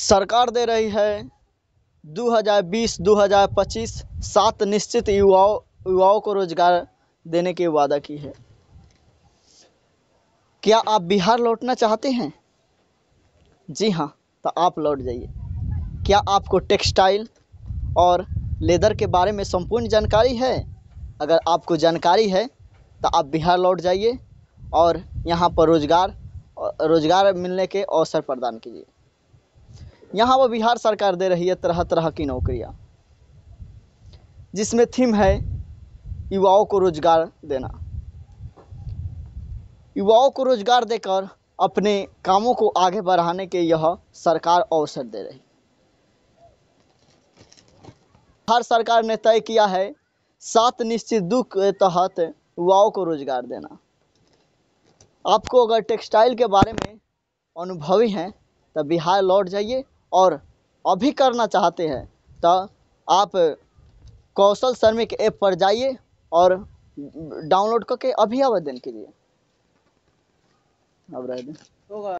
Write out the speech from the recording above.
सरकार दे रही है 2020-2025 सात निश्चित युवाओं युवाओं को रोजगार देने की वादा की है क्या आप बिहार लौटना चाहते हैं जी हाँ तो आप लौट जाइए क्या आपको टेक्सटाइल और लेदर के बारे में संपूर्ण जानकारी है अगर आपको जानकारी है तो आप बिहार लौट जाइए और यहाँ पर रोज़गार रोज़गार मिलने के अवसर प्रदान कीजिए यहाँ वो बिहार सरकार दे रही है तरह तरह की नौकरियाँ जिसमें थीम है युवाओं को रोज़गार देना युवाओं को रोज़गार देकर अपने कामों को आगे बढ़ाने के यह सरकार अवसर दे रही बिहार सरकार ने तय किया है सात निश्चित दुख के तहत युवाओं को रोजगार देना आपको अगर टेक्सटाइल के बारे में अनुभवी हैं तो बिहार लौट जाइए और अभी करना चाहते हैं तो आप कौशल श्रमिक ऐप पर जाइए और डाउनलोड करके अभी आवेदन कीजिए अब रह